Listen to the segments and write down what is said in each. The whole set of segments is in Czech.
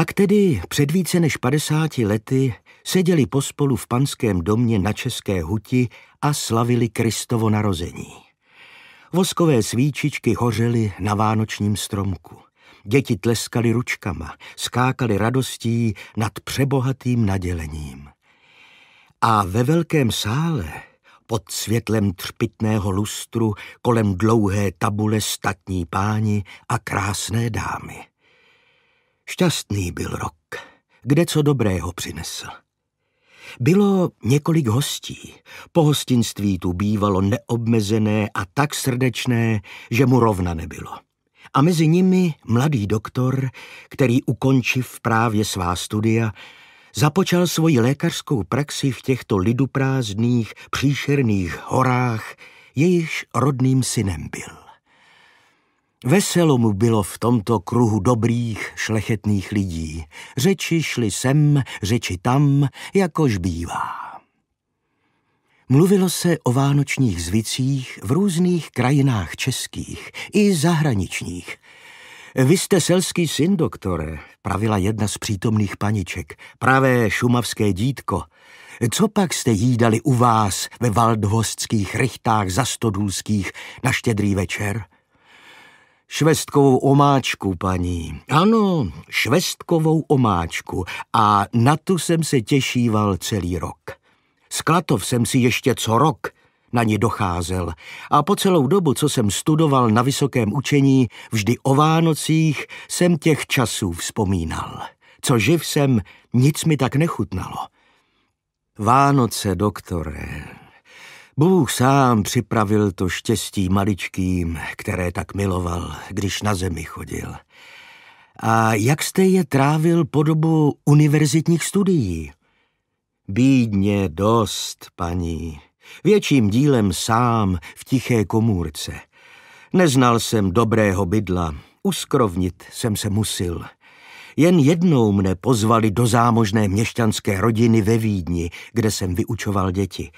Tak tedy před více než 50 lety seděli pospolu v panském domě na České huti a slavili Kristovo narození. Voskové svíčičky hořely na vánočním stromku. Děti tleskali ručkama, skákali radostí nad přebohatým nadělením. A ve velkém sále, pod světlem třpitného lustru, kolem dlouhé tabule statní páni a krásné dámy – Šťastný byl rok, kde co dobrého přinesl. Bylo několik hostí. Pohostinství tu bývalo neobmezené a tak srdečné, že mu rovna nebylo. A mezi nimi mladý doktor, který ukončiv právě svá studia, započal svoji lékařskou praxi v těchto liduprázdných, příšerných horách, jejichž rodným synem byl. Veselo mu bylo v tomto kruhu dobrých, šlechetných lidí. Řeči šly sem, řeči tam, jakož bývá. Mluvilo se o vánočních zvicích v různých krajinách českých i zahraničních. Vy jste selský syn, doktore, pravila jedna z přítomných paniček, pravé šumavské dítko. Co pak jste jídali u vás ve valdhostských rychtách zastodůlských na štědrý večer? Švestkovou omáčku, paní. Ano, švestkovou omáčku. A na tu jsem se těšíval celý rok. Z Klatov jsem si ještě co rok na ní docházel a po celou dobu, co jsem studoval na vysokém učení, vždy o Vánocích jsem těch časů vzpomínal. Co živ jsem, nic mi tak nechutnalo. Vánoce, doktore, Bůh sám připravil to štěstí maličkým, které tak miloval, když na zemi chodil. A jak jste je trávil po dobu univerzitních studií? Bídně dost, paní. Větším dílem sám v tiché komůrce. Neznal jsem dobrého bydla, uskrovnit jsem se musil. Jen jednou mne pozvali do zámožné měšťanské rodiny ve Vídni, kde jsem vyučoval děti.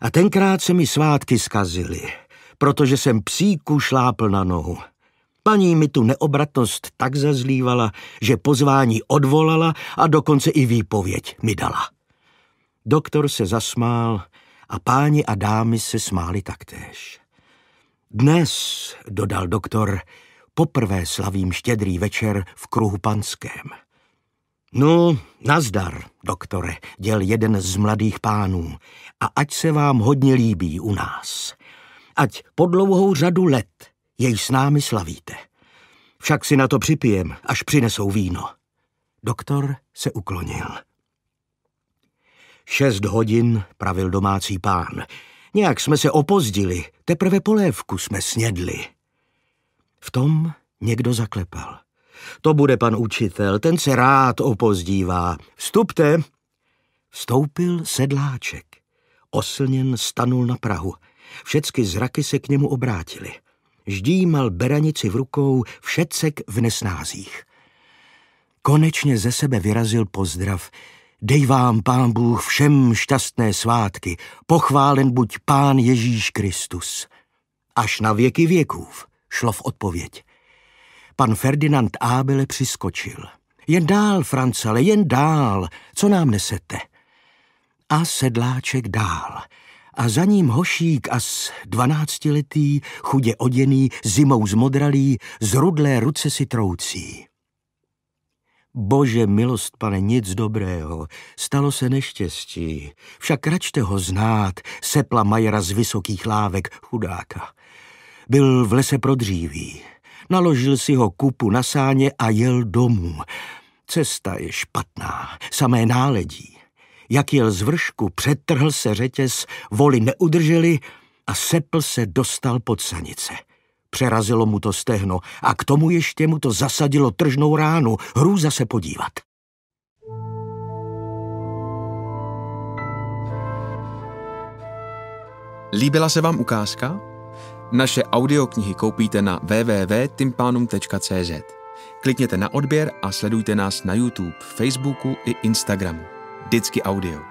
A tenkrát se mi svátky zkazily, protože jsem psíku šlápl na nohu. Paní mi tu neobratnost tak zazlívala, že pozvání odvolala a dokonce i výpověď mi dala. Doktor se zasmál a páni a dámy se smáli taktéž. Dnes, dodal doktor, poprvé slavím štědrý večer v kruhu panském. No, nazdar, doktore, děl jeden z mladých pánů. A ať se vám hodně líbí u nás. Ať po dlouhou řadu let jej s námi slavíte. Však si na to připijem, až přinesou víno. Doktor se uklonil. Šest hodin pravil domácí pán. Nějak jsme se opozdili, teprve polévku jsme snědli. V tom někdo zaklepal. To bude pan učitel, ten se rád opozdívá. Vstupte! Vstoupil sedláček. Oslněn stanul na Prahu. Všecky zraky se k němu obrátily. Ždímal beranici v rukou, všecek v nesnázích. Konečně ze sebe vyrazil pozdrav. Dej vám, pán Bůh, všem šťastné svátky, pochválen buď pán Ježíš Kristus. Až na věky věkův, šlo v odpověď. Pan Ferdinand Abele přiskočil. Jen dál, Francele, jen dál, co nám nesete? A sedláček dál. A za ním hošík a s dvanáctiletý, chudě oděný, zimou zmodralý, z rudlé ruce si troucí. Bože milost, pane, nic dobrého. Stalo se neštěstí. Však račte ho znát, sepla Majera z vysokých lávek, chudáka. Byl v lese prodříví naložil si ho kupu na sáně a jel domů. Cesta je špatná, samé náledí. Jak jel z vršku, přetrhl se řetěz, voli neudrželi a sepl se dostal pod sanice. Přerazilo mu to stehno a k tomu ještě mu to zasadilo tržnou ránu, hrůza se podívat. Líbila se vám ukázka? Naše audioknihy koupíte na www.timpanum.cz. Klikněte na odběr a sledujte nás na YouTube, Facebooku i Instagramu. Vždycky audio.